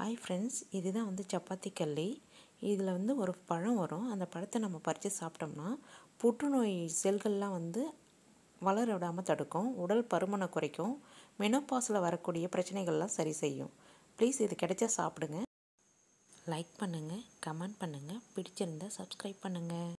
hi friends இதுதான் வந்து சப்பாத்தி கல்லி இதில் வந்து ஒரு பழம் வரும் அந்த பழத்தை நம்ம பறித்து சாப்பிட்டோம்னா புற்றுநோய் செல்கள்லாம் வந்து வளர விடாமல் தடுக்கும் உடல் பருமனை குறைக்கும் மெனோபாஸில் வரக்கூடிய பிரச்சனைகள்லாம் சரி செய்யும் ப்ளீஸ் இது கிடைச்சா சாப்பிடுங்க லைக் பண்ணுங்கள் கமெண்ட் பண்ணுங்கள் பிடிச்சிருந்தால் சப்ஸ்கிரைப் பண்ணுங்கள்